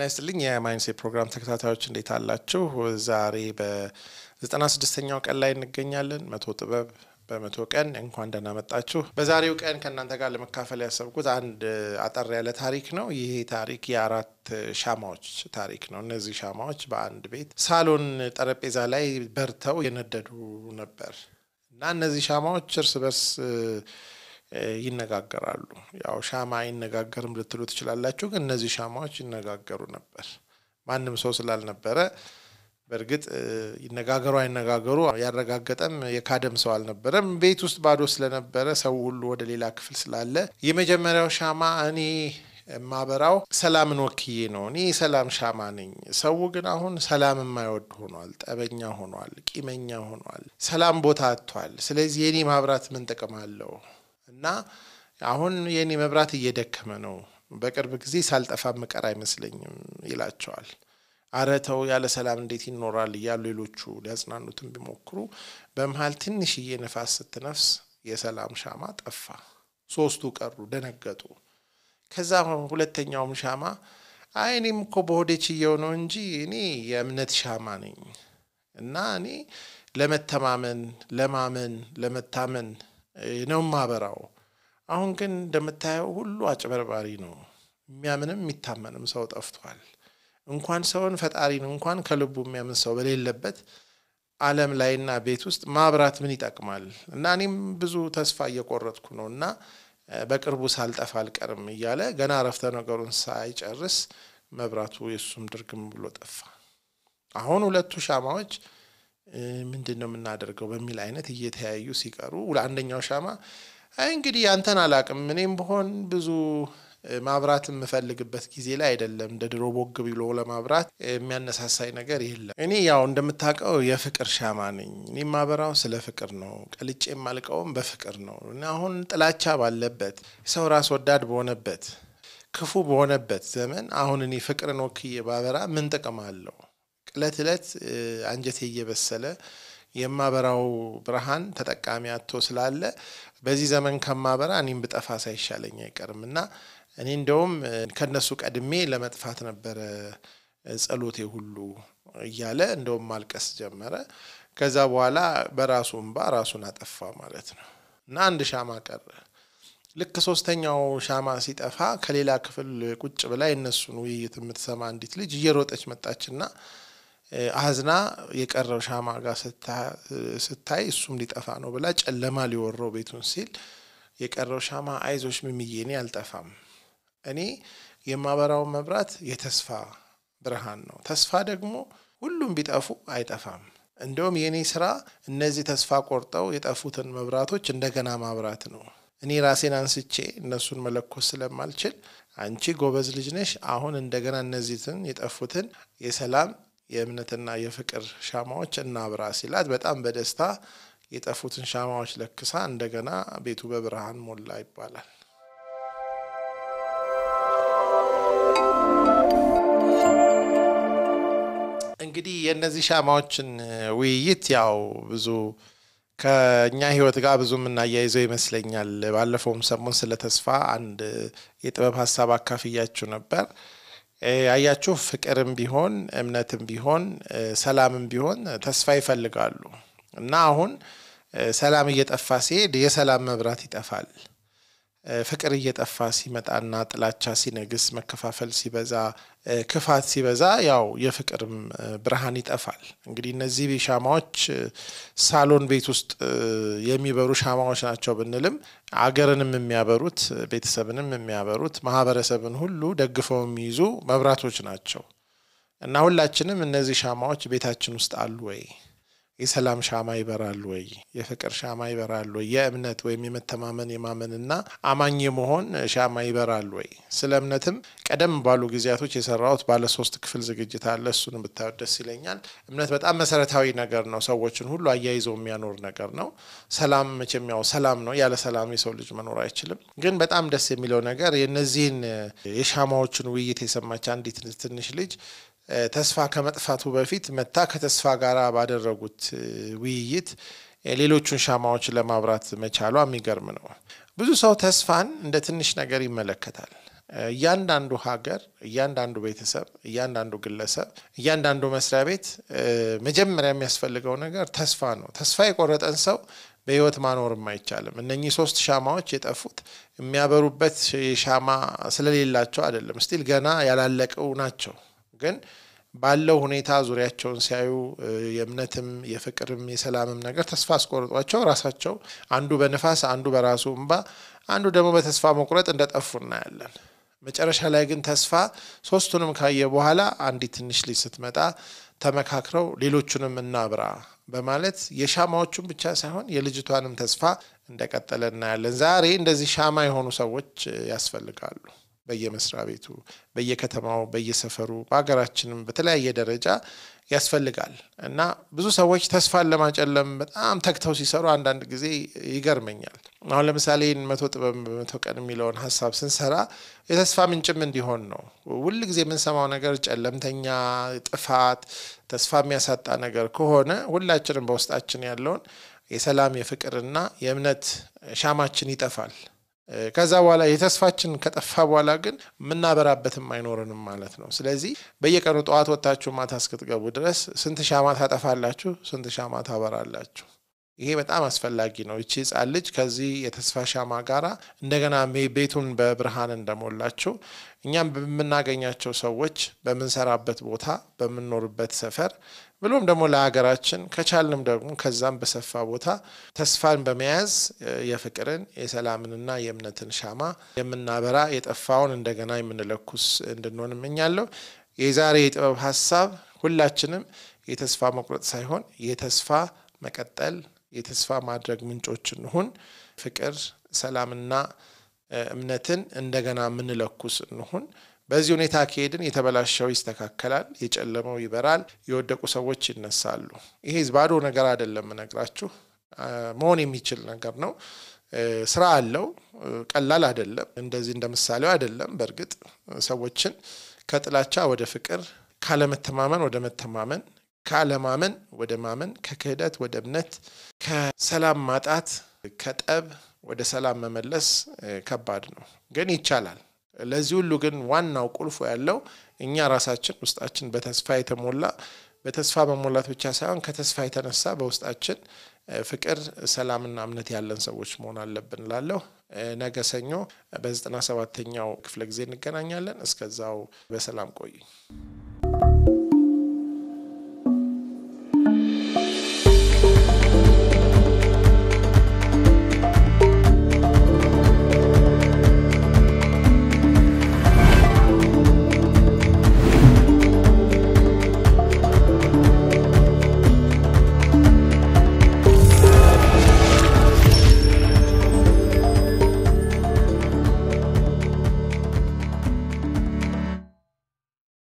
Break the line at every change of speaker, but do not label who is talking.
ጤና ይስጥልኝ የማይንሴ ፕሮግራም ተከታታዮች እንዴት አላችሁ? ዛሬ በዘጠና ስድስተኛው ቀን ላይ እንገኛለን። መቶ ጥበብ በመቶ ቀን እንኳን ደህና መጣችሁ። በዛሬው ቀን ከእናንተ ጋር ለመካፈል ያሰብኩት አንድ አጠር ያለ ታሪክ ነው። ይሄ ታሪክ የአራት ሻማዎች ታሪክ ነው። እነዚህ ሻማዎች በአንድ ቤት ሳሎን ጠረጴዛ ላይ በርተው የነደዱ ነበር እና እነዚህ ሻማዎች እርስ በርስ ይነጋገራሉ። ያው ሻማ አይነጋገርም ልትሉ ትችላላችሁ፣ ግን እነዚህ ሻማዎች ይነጋገሩ ነበር። ማንም ሰው ስላልነበረ በእርግጥ ይነጋገሩ አይነጋገሩ ያረጋገጠም የካደም ሰው አልነበረም። ቤት ውስጥ ባዶ ስለነበረ ሰው ሁሉ ወደ ሌላ ክፍል ስላለ የመጀመሪያው ሻማ እኔ የማበራው ሰላምን ወክዬ ነው። እኔ የሰላም ሻማ ነኝ። ሰው ግን አሁን ሰላም የማይወድ ሆኗል፣ ጠበኛ ሆኗል፣ ቂመኛ ሆኗል፣ ሰላም ቦታ አጥቷል። ስለዚህ የኔ ማብራት ምን ጥቅም አለው? እና አሁን የኔ መብራት እየደከመ ነው፣ በቅርብ ጊዜ ሳልጠፋ ምቀር አይመስለኝም ይላቸዋል። አረተው ያለ ሰላም እንዴት ይኖራል እያሉ ሌሎቹ ሊያጽናኑትን ቢሞክሩ በመሀል ትንሽዬ ነፋስ ስትነፍስ የሰላም ሻማ ጠፋ። ሶስቱ ቀሩ፣ ደነገጡ። ከዛ ሁለተኛውም ሻማ አይ እኔም እኮ በሆዴ ችየው ነው እንጂ እኔ የእምነት ሻማ ነኝ እና እኔ ለመተማመን ለማመን ለመታመን ነው ማበራው። አሁን ግን እንደምታየው ሁሉ አጭበርባሪ ነው። የሚያምንም የሚታመንም ሰው ጠፍቷል። እንኳን ሰውን ፈጣሪን እንኳን ከልቡ የሚያምን ሰው በሌለበት ዓለም ላይና ቤት ውስጥ ማብራት ምን ይጠቅማል? እና እኔም ብዙ ተስፋ እየቆረጥኩ ነው እና በቅርቡ ሳልጠፋ አልቀርም እያለ ገና አረፍተ ነገሩን ሳይጨርስ መብራቱ የሱም ድርግም ብሎ ጠፋ። አሁን ሁለቱ ሻማዎች ምንድን ነው የምናደርገው በሚል አይነት እየተያዩ ሲቀሩ አንደኛው ሻማ አይ እንግዲህ አንተን አላቅም እኔም ብሆን ብዙ ማብራት የምፈልግበት ጊዜ ላይ አይደለም። እንደ ድሮ ቦግ ብሎ ለማብራት የሚያነሳሳይ ነገር የለም። እኔ ያው እንደምታውቀው የፍቅር ሻማ ነኝ። እኔ የማበራው ስለ ፍቅር ነው። ቀልጬ የማልቀውም በፍቅር ነው። አሁን ጥላቻ ባለበት፣ ሰው ራስ ወዳድ በሆነበት፣ ክፉ በሆነበት ዘመን አሁን እኔ ፍቅርን ወክዬ ባበራ ምን ጥቅም አለው? ዕለት እለት አንጀቴ እየበሰለ የማበራው ብርሃን ተጠቃሚ አቶ ስላለ በዚህ ዘመን ከማበራ እኔም ብጠፋ ሳይሻለኝ አይቀርም እና እኔ እንደውም ከነሱ ቀድሜ ለመጥፋት ነበረ ጸሎቴ ሁሉ እያለ እንደውም ማልቀስ ጀመረ። ከዛ በኋላ በራሱ እንባ ራሱን አጠፋ ማለት ነው እና አንድ ሻማ ቀረ። ልክ ሶስተኛው ሻማ ሲጠፋ ከሌላ ክፍል ቁጭ ብላ የእነሱን ውይይት የምትሰማ አንዲት ልጅ እየሮጠች መጣችና አዝና የቀረው ሻማ ጋር ስታይ እሱም ሊጠፋ ነው ብላ ጨለማ ሊወረው ቤቱን ሲል የቀረው ሻማ አይዞች ምምዬ እኔ አልጠፋም፣ እኔ የማበራው መብራት የተስፋ ብርሃን ነው። ተስፋ ደግሞ ሁሉም ቢጠፉ አይጠፋም። እንደውም የእኔ ስራ እነዚህ ተስፋ ቆርጠው የጠፉትን መብራቶች እንደገና ማብራት ነው። እኔ ራሴን አንስቼ እነሱን መለኮስ ስለማልችል አንቺ ጎበዝ ልጅ ነሽ፣ አሁን እንደገና እነዚህትን የጠፉትን የሰላም የእምነትና የፍቅር ሻማዎች እናብራ ሲላት በጣም በደስታ የጠፉትን ሻማዎች ለክሳ እንደገና ቤቱ በብርሃን ሞላ ይባላል። እንግዲህ የእነዚህ ሻማዎችን ውይይት ያው ብዙ ከእኛ ህይወት ጋር ብዙ የምናያይዘው ይመስለኛል። ባለፈውም ሰሞን ስለ ተስፋ አንድ የጥበብ ሀሳብ አካፍያችሁ ነበር። ያያችሁ ፍቅርም ቢሆን እምነትም ቢሆን ሰላምም ቢሆን ተስፋ ይፈልጋሉ እና አሁን ሰላም እየጠፋ ሲሄድ የሰላም መብራት ይጠፋል። ፍቅር እየጠፋ ሲመጣና ጥላቻ ሲነግስ፣ መከፋፈል ሲበዛ፣ ክፋት ሲበዛ ያው የፍቅርም ብርሃን ይጠፋል። እንግዲህ እነዚህ ሻማዎች ሳሎን ቤት ውስጥ የሚበሩ ሻማዎች ናቸው ብንልም አገርንም የሚያበሩት ቤተሰብንም የሚያበሩት ማህበረሰብን ሁሉ ደግፈው የሚይዙ መብራቶች ናቸው እና ሁላችንም እነዚህ ሻማዎች ቤታችን ውስጥ አሉ ወይ? የሰላም ሻማ ይበራል ወይ? የፍቅር ሻማ ይበራል ወይ? የእምነት ወይም የመተማመን የማመንና አማኝ የመሆን ሻማ ይበራል ወይ? ስለ እምነትም ቀደም ባሉ ጊዜያቶች የሰራሁት ባለ ሶስት ክፍል ዝግጅት አለ። እሱን ብታዩት ደስ ይለኛል። እምነት በጣም መሰረታዊ ነገር ነው። ሰዎችን ሁሉ አያይዘው የሚያኖር ነገር ነው። ሰላም መቼም ያው ሰላም ነው። ያለ ሰላም የሰው ልጅ መኖር አይችልም። ግን በጣም ደስ የሚለው ነገር የነዚህን የሻማዎችን ውይይት የሰማች አንዲት ትንሽ ልጅ ተስፋ ከመጥፋቱ በፊት መታ ከተስፋ ጋር ባደረጉት ውይይት ሌሎቹን ሻማዎች ለማብራት መቻሏ የሚገርም ነው። ብዙ ሰው ተስፋን እንደ ትንሽ ነገር ይመለከታል። እያንዳንዱ ሀገር፣ እያንዳንዱ ቤተሰብ፣ እያንዳንዱ ግለሰብ፣ እያንዳንዱ መስሪያ ቤት መጀመሪያ የሚያስፈልገው ነገር ተስፋ ነው። ተስፋ የቆረጠን ሰው በህይወት ማኖርም አይቻልም። እነኚህ ሶስት ሻማዎች የጠፉት የሚያበሩበት ሻማ ስለሌላቸው አይደለም። ስቲል ገና ያላለቀው ናቸው። ግን ባለው ሁኔታ ዙሪያቸውን ሲያዩ የእምነትም የፍቅርም የሰላምም ነገር ተስፋ አስቆርጧቸው ራሳቸው አንዱ በንፋስ አንዱ በራሱ እንባ አንዱ ደግሞ በተስፋ መቁረጥ እንደጠፉ እናያለን። መጨረሻ ላይ ግን ተስፋ ሶስቱንም ካየ በኋላ አንዲት ትንሽ ልጅ ስትመጣ ተመካክረው ሌሎቹንም እናብራ በማለት የሻማዎቹን ብቻ ሳይሆን የልጅቷንም ተስፋ እንደቀጠለ እናያለን። ዛሬ እንደዚህ ሻማ የሆኑ ሰዎች ያስፈልጋሉ። በየመስሪያ ቤቱ፣ በየከተማው፣ በየሰፈሩ በሀገራችንም በተለያየ ደረጃ ያስፈልጋል እና ብዙ ሰዎች ተስፋን ለማጨለም በጣም ተግተው ሲሰሩ አንዳንድ ጊዜ ይገርመኛል። አሁን ለምሳሌ መቶ ጥበብ በመቶ ቀን የሚለውን ሀሳብ ስንሰራ የተስፋ ምንጭም እንዲሆን ነው። ሁል ጊዜ የምንሰማው ነገር ጨለምተኛ፣ ጥፋት፣ ተስፋ የሚያሳጣ ነገር ከሆነ ሁላችንም በውስጣችን ያለውን የሰላም የፍቅርና የእምነት ሻማችን ይጠፋል። ከዛ በኋላ የተስፋችን ከጠፋ በኋላ ግን የምናበራበትም አይኖርንም ማለት ነው። ስለዚህ በየቀኑ ጠዋት ወጥታችሁ ማታ እስክትገቡ ድረስ ስንት ሻማ ታጠፋላችሁ? ስንት ሻማ ታበራላችሁ? ይሄ በጣም አስፈላጊ ነው። እቺ ህፃን ልጅ ከዚህ የተስፋ ሻማ ጋራ እንደገና ቤቱን በብርሃን እንደሞላችው እኛም በምናገኛቸው ሰዎች፣ በምንሰራበት ቦታ፣ በምንኖርበት ሰፈር ብሎም ደግሞ ለሀገራችን ከቻልንም ደግሞ ከዛም በሰፋ ቦታ ተስፋን በመያዝ የፍቅርን የሰላምንና የእምነትን ሻማ የምናበራ የጠፋውን እንደገና የምንለኩስ እንድንሆን እመኛለሁ። የዛሬ የጥበብ ሀሳብ ሁላችንም የተስፋ መቁረጥ ሳይሆን የተስፋ መቀጠል የተስፋ ማድረግ ምንጮች እንሁን። ፍቅር፣ ሰላምና እምነትን እንደገና የምንለኩስ እንሁን። በዚህ ሁኔታ ከሄድን የተበላሸው ይስተካከላል፣ የጨለመው ይበራል፣ የወደቁ ሰዎች ይነሳሉ። ይሄ ባዶ ነገር አይደለም እነግራችሁ፣ መሆን የሚችል ነገር ነው። ስራ አለው፣ ቀላል አይደለም። እንደዚህ እንደ ምሳሌው አይደለም። በእርግጥ ሰዎችን ከጥላቻ ወደ ፍቅር፣ ካለመተማመን ወደ መተማመን ከአለማመን ወደ ማመን፣ ከክህደት ወደ እምነት፣ ከሰላም ማጣት፣ ከጠብ ወደ ሰላም መመለስ ከባድ ነው፣ ግን ይቻላል። ለዚህ ሁሉ ግን ዋናው ቁልፎ ያለው እኛ ራሳችን ውስጣችን በተስፋ የተሞላ በተስፋ መሞላት ብቻ ሳይሆን ከተስፋ የተነሳ በውስጣችን ፍቅር፣ ሰላምና እምነት ያለን ሰዎች መሆን አለብን እላለሁ። ነገ ሰኞ በዘጠና ሰባተኛው ክፍለ ጊዜ እንገናኛለን። እስከዛው በሰላም ቆዩኝ።